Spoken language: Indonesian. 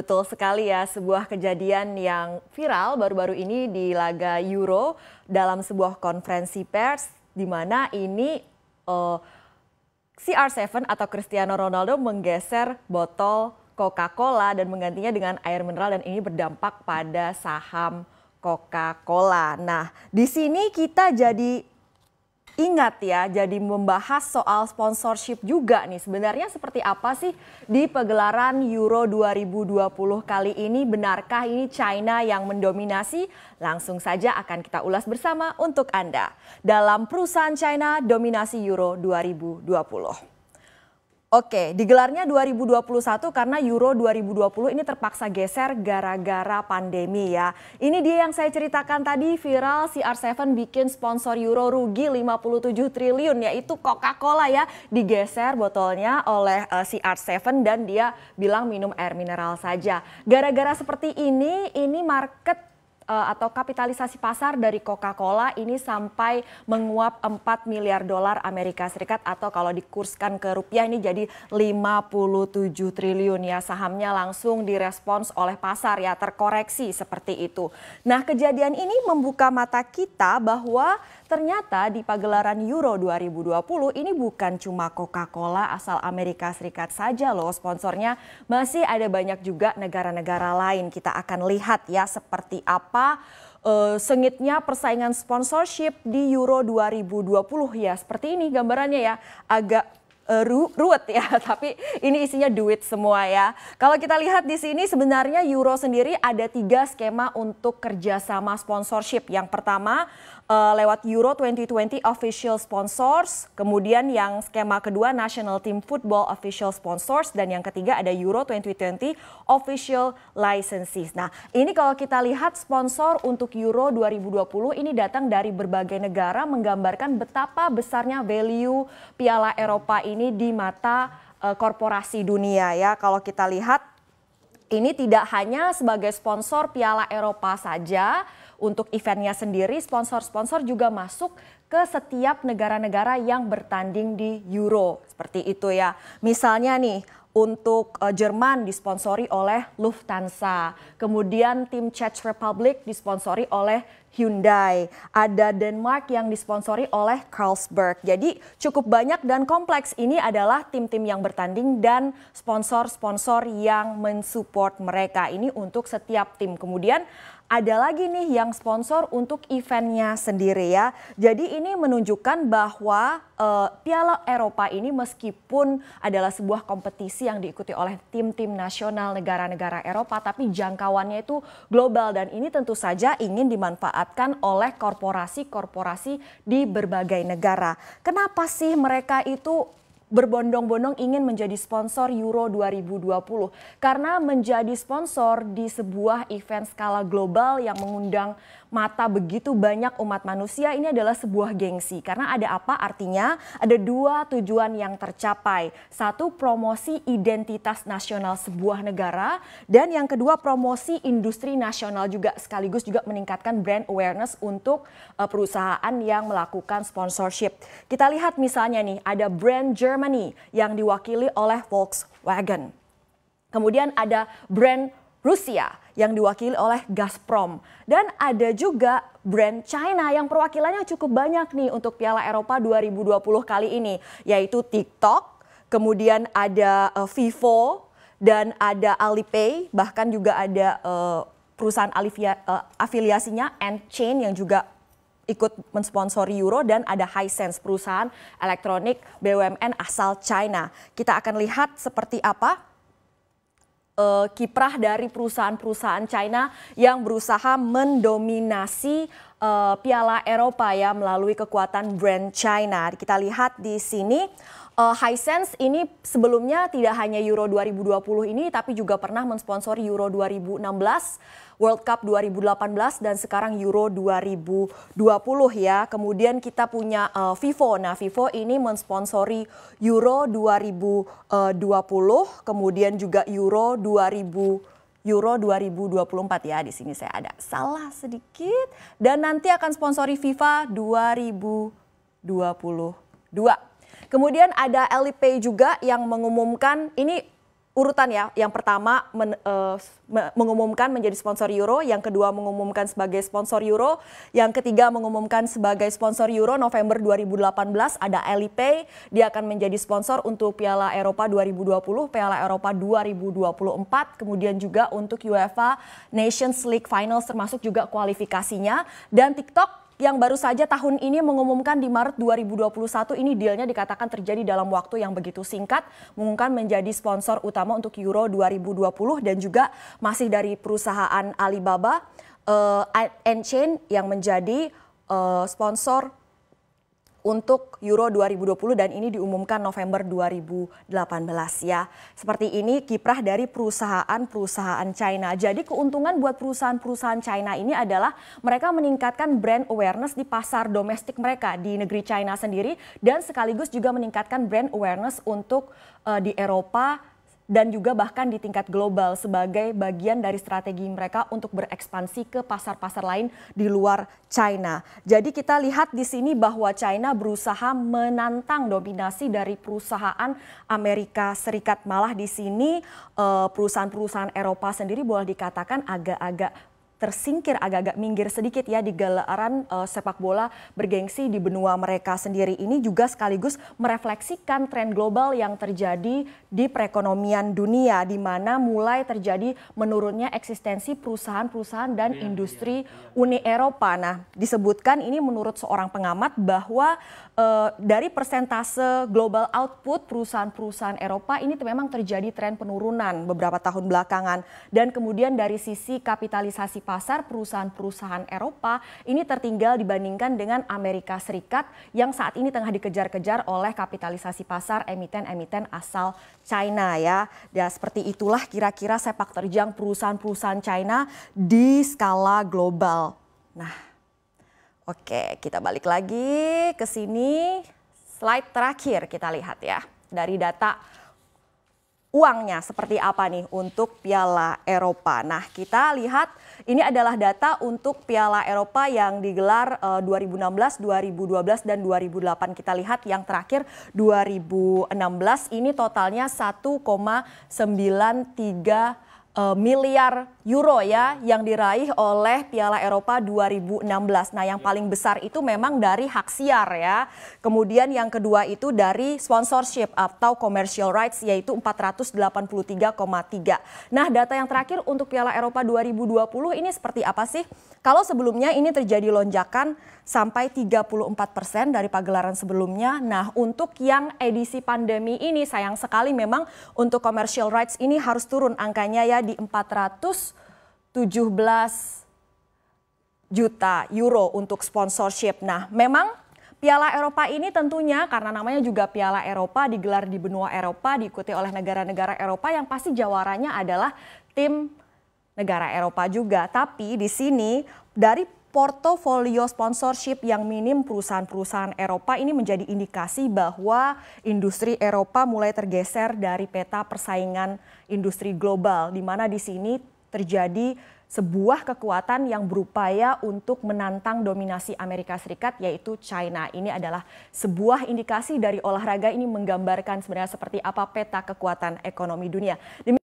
Betul sekali ya, sebuah kejadian yang viral baru-baru ini di laga Euro dalam sebuah konferensi pers di mana ini uh, eh, CR7 atau Cristiano Ronaldo menggeser botol Coca-Cola dan menggantinya dengan air mineral dan ini berdampak pada saham Coca-Cola. Nah, di sini kita jadi ingat ya, jadi membahas soal sponsorship juga nih. Sebenarnya seperti apa sih di pegelaran Euro 2020 kali ini? Benarkah ini China yang mendominasi? Langsung saja akan kita ulas bersama untuk Anda. Dalam perusahaan China dominasi Euro 2020. Oke, digelarnya 2021 karena Euro 2020 ini terpaksa geser gara-gara pandemi ya. Ini dia yang saya ceritakan tadi viral CR7 bikin sponsor Euro rugi 57 triliun yaitu Coca-Cola ya. Digeser botolnya oleh uh, eh, CR7 dan dia bilang minum air mineral saja. Gara-gara seperti ini, ini market Eh, atau kapitalisasi pasar dari Coca-Cola ini sampai menguap 4 miliar dolar Amerika Serikat atau kalau dikurskan ke rupiah ini jadi 57 triliun ya sahamnya langsung direspons oleh pasar ya terkoreksi seperti itu. Nah kejadian ini membuka mata kita bahwa ternyata di pagelaran Euro 2020 ini bukan cuma Coca-Cola asal Amerika Serikat saja loh sponsornya masih ada banyak juga negara-negara lain kita akan lihat ya seperti apa apa uh, eh, sengitnya persaingan sponsorship di Euro 2020 ya. Seperti ini gambarannya ya, agak eh, ruwet ya, tapi ini isinya duit semua ya. Kalau kita lihat di sini sebenarnya Euro sendiri ada tiga skema untuk kerjasama sponsorship. Yang pertama uh, lewat Euro 2020 official sponsors, kemudian yang skema kedua National Team Football official sponsors dan yang ketiga ada Euro 2020 official licenses. Nah, ini kalau kita lihat sponsor untuk Euro 2020 ini datang dari berbagai negara menggambarkan betapa besarnya value Piala Eropa ini di mata uh, korporasi dunia ya. Kalau kita lihat ini tidak hanya sebagai sponsor Piala Eropa saja, untuk eventnya sendiri, sponsor-sponsor juga masuk ke setiap negara-negara yang bertanding di Euro. Seperti itu ya. Misalnya nih, untuk uh, Jerman disponsori oleh Lufthansa. Kemudian tim Czech Republic disponsori oleh Hyundai. Ada Denmark yang disponsori oleh Carlsberg. Jadi cukup banyak dan kompleks ini adalah tim-tim yang bertanding dan sponsor-sponsor yang mensupport mereka. Ini untuk setiap tim. Kemudian ada lagi nih yang sponsor untuk eventnya sendiri ya. Jadi ini menunjukkan bahwa uh, Piala Eropa ini meskipun adalah sebuah kompetisi kompetisi yang diikuti oleh tim-tim nasional negara-negara Eropa, tapi jangkauannya itu global dan ini tentu saja ingin dimanfaatkan oleh korporasi-korporasi di berbagai negara. Kenapa sih mereka itu berbondong-bondong ingin menjadi sponsor Euro 2020 karena menjadi sponsor di sebuah event skala global yang mengundang mata begitu banyak umat manusia ini adalah sebuah gengsi karena ada apa artinya ada dua tujuan yang tercapai satu promosi identitas nasional sebuah negara dan yang kedua promosi industri nasional juga sekaligus juga meningkatkan brand awareness untuk eh, perusahaan yang melakukan sponsorship kita lihat misalnya nih ada brand German Germany yang diwakili oleh Volkswagen. Kemudian ada brand Rusia yang diwakili oleh Gazprom dan ada juga brand China yang perwakilannya cukup banyak nih untuk Piala Eropa 2020 kali ini yaitu TikTok, kemudian ada uh, Vivo dan ada Alipay bahkan juga ada uh, perusahaan alivia, uh, eh, afiliasinya Enchain yang juga ikut mensponsori Euro dan ada Hisense perusahaan elektronik BUMN asal China. Kita akan lihat seperti apa uh, kiprah dari perusahaan-perusahaan China yang berusaha mendominasi uh, Piala Eropa ya melalui kekuatan brand China. Kita lihat di sini uh, Hisense ini sebelumnya tidak hanya Euro 2020 ini tapi juga pernah mensponsori Euro 2016, World Cup 2018 dan sekarang Euro 2020 ya. Kemudian kita punya uh, Vivo. Nah, Vivo ini mensponsori Euro 2020, eh, kemudian juga Euro 2000 Euro 2024 ya. Di sini saya ada salah sedikit dan nanti akan sponsori FIFA 2022. Kemudian ada LIP juga yang mengumumkan ini urutan ya. Yang pertama men, uh, mengumumkan menjadi sponsor Euro, yang kedua mengumumkan sebagai sponsor Euro, yang ketiga mengumumkan sebagai sponsor Euro November 2018 ada LIP, dia akan menjadi sponsor untuk Piala Eropa 2020, Piala Eropa 2024, kemudian juga untuk UEFA Nations League Finals termasuk juga kualifikasinya dan TikTok yang baru saja tahun ini mengumumkan di Maret 2021 ini dealnya dikatakan terjadi dalam waktu yang begitu singkat, mengumumkan menjadi sponsor utama untuk Euro 2020 dan juga masih dari perusahaan Alibaba, uh, eh, Enchain yang menjadi uh, sponsor untuk Euro 2020 dan ini diumumkan November 2018 ya. Seperti ini kiprah dari perusahaan-perusahaan China. Jadi keuntungan buat perusahaan-perusahaan China ini adalah mereka meningkatkan brand awareness di pasar domestik mereka di negeri China sendiri dan sekaligus juga meningkatkan brand awareness untuk uh, di Eropa dan juga bahkan di tingkat global sebagai bagian dari strategi mereka untuk berekspansi ke pasar-pasar lain di luar China. Jadi kita lihat di sini bahwa China berusaha menantang dominasi dari perusahaan Amerika Serikat. Malah di sini eh, perusahaan-perusahaan Eropa sendiri boleh dikatakan agak-agak tersingkir agak-agak minggir sedikit ya di gelaran uh, sepak bola bergengsi di benua mereka sendiri ini juga sekaligus merefleksikan tren global yang terjadi di perekonomian dunia di mana mulai terjadi menurunnya eksistensi perusahaan-perusahaan dan yeah, industri yeah, yeah. Uni Eropa. Nah, disebutkan ini menurut seorang pengamat bahwa uh, dari persentase global output perusahaan-perusahaan Eropa ini memang terjadi tren penurunan beberapa tahun belakangan dan kemudian dari sisi kapitalisasi pasar perusahaan-perusahaan Eropa ini tertinggal dibandingkan dengan Amerika Serikat yang saat ini tengah dikejar-kejar oleh kapitalisasi pasar emiten-emiten asal China ya. Dan ya, seperti itulah kira-kira sepak terjang perusahaan-perusahaan China di skala global. Nah, oke kita balik lagi ke sini. Slide terakhir kita lihat ya dari data uangnya seperti apa nih untuk Piala Eropa. Nah, kita lihat ini adalah data untuk Piala Eropa yang digelar uh, 2016, 2012 dan 2008. Kita lihat yang terakhir 2016 ini totalnya 1,93 uh, miliar euro ya yang diraih oleh Piala Eropa 2016. Nah, yang iya. paling besar itu memang dari hak siar ya. Kemudian yang kedua itu dari sponsorship atau commercial rights yaitu 483,3. Nah, data yang terakhir untuk Piala Eropa 2020 ini seperti apa sih? Kalau sebelumnya ini terjadi lonjakan sampai 34 persen dari pagelaran sebelumnya. Nah, untuk yang edisi pandemi ini sayang sekali memang untuk commercial rights ini harus turun angkanya ya di 417 juta euro untuk sponsorship. Nah, memang Piala Eropa ini tentunya karena namanya juga Piala Eropa digelar di benua Eropa diikuti oleh negara-negara Eropa yang pasti jawaranya adalah tim negara Eropa juga. Tapi di sini dari portofolio sponsorship yang minim perusahaan-perusahaan Eropa ini menjadi indikasi bahwa industri Eropa mulai tergeser dari peta persaingan industri global di mana di sini terjadi sebuah kekuatan yang berupaya untuk menantang dominasi Amerika Serikat yaitu China. Ini adalah sebuah indikasi dari olahraga ini menggambarkan sebenarnya seperti apa peta kekuatan ekonomi dunia.